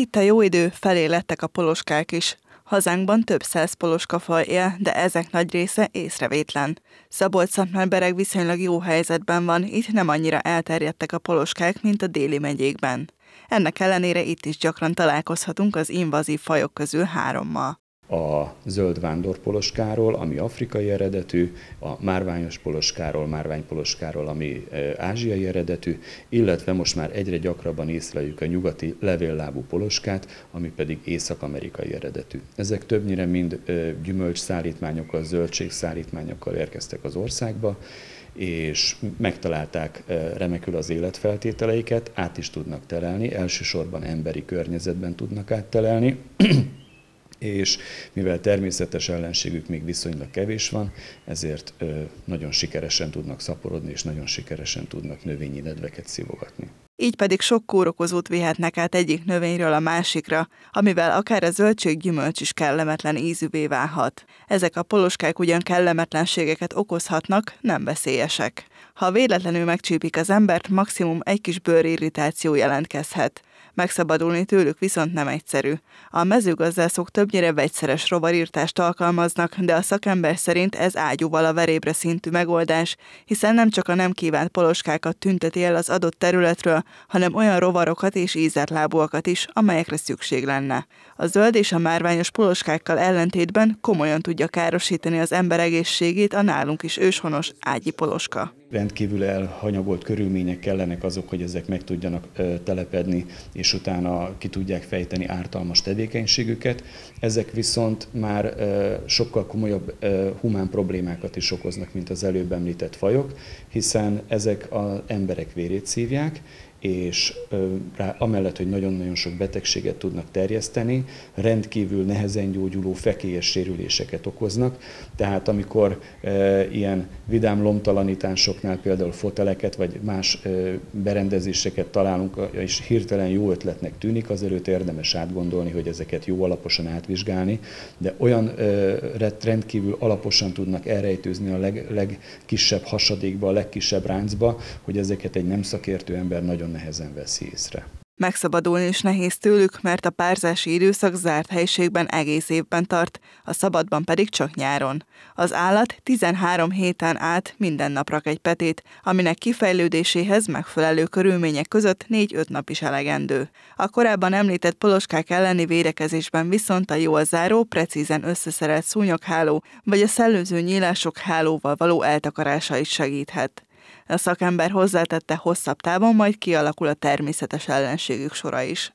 Itt a jó idő felé lettek a poloskák is. Hazánkban több száz poloska él, de ezek nagy része észrevétlen. szabolcs bereg viszonylag jó helyzetben van, itt nem annyira elterjedtek a poloskák, mint a déli megyékben. Ennek ellenére itt is gyakran találkozhatunk az invazív fajok közül hárommal a zöld vándorpoloskáról, ami afrikai eredetű, a márványos poloskáról, márványpoloskáról, ami e, ázsiai eredetű, illetve most már egyre gyakrabban észleljük a nyugati levéllábú poloskát, ami pedig észak-amerikai eredetű. Ezek többnyire mind e, gyümölcs szállítmányokkal, zöldség szállítmányokkal érkeztek az országba, és megtalálták e, remekül az életfeltételeiket, át is tudnak telelni, elsősorban emberi környezetben tudnak áttelelni, és mivel természetes ellenségük még viszonylag kevés van, ezért nagyon sikeresen tudnak szaporodni, és nagyon sikeresen tudnak növényi nedveket szívogatni így pedig sok kórokozót vihetnek át egyik növényről a másikra, amivel akár a zöldséggyümölcs is kellemetlen ízűvé válhat. Ezek a poloskák ugyan kellemetlenségeket okozhatnak, nem veszélyesek. Ha véletlenül megcsípik az embert, maximum egy kis bőrirritáció jelentkezhet. Megszabadulni tőlük viszont nem egyszerű. A mezőgazdászok többnyire vegyszeres rovarírtást alkalmaznak, de a szakember szerint ez ágyúval a verébre szintű megoldás, hiszen nem csak a nem kívánt poloskákat tünteti el az adott területről, hanem olyan rovarokat és ízertlábúakat is, amelyekre szükség lenne. A zöld és a márványos poloskákkal ellentétben komolyan tudja károsítani az ember egészségét a nálunk is őshonos ágyi poloska. Rendkívül elhanyagolt körülmények kellenek azok, hogy ezek meg tudjanak telepedni, és utána ki tudják fejteni ártalmas tevékenységüket. Ezek viszont már sokkal komolyabb humán problémákat is okoznak, mint az előbb említett fajok, hiszen ezek az emberek vérét szívják, és rá, amellett, hogy nagyon-nagyon sok betegséget tudnak terjeszteni, rendkívül nehezen gyógyuló fekélyes sérüléseket okoznak. Tehát amikor e, ilyen vidám lomtalanítások lakásoknál például foteleket vagy más berendezéseket találunk, és hirtelen jó ötletnek tűnik, azelőtt érdemes átgondolni, hogy ezeket jó alaposan átvizsgálni, de olyan rendkívül alaposan tudnak elrejtőzni a leg, legkisebb hasadékba, a legkisebb ráncba, hogy ezeket egy nem szakértő ember nagyon nehezen veszi észre. Megszabadulni is nehéz tőlük, mert a párzási időszak zárt helyiségben egész évben tart, a szabadban pedig csak nyáron. Az állat 13 héten át minden nap rak egy petét, aminek kifejlődéséhez megfelelő körülmények között 4-5 nap is elegendő. A korábban említett poloskák elleni védekezésben viszont a jól záró, precízen összeszerelt szúnyogháló vagy a szellőző nyílások hálóval való eltakarása is segíthet. A szakember hozzátette, hosszabb távon majd kialakul a természetes ellenségük sora is.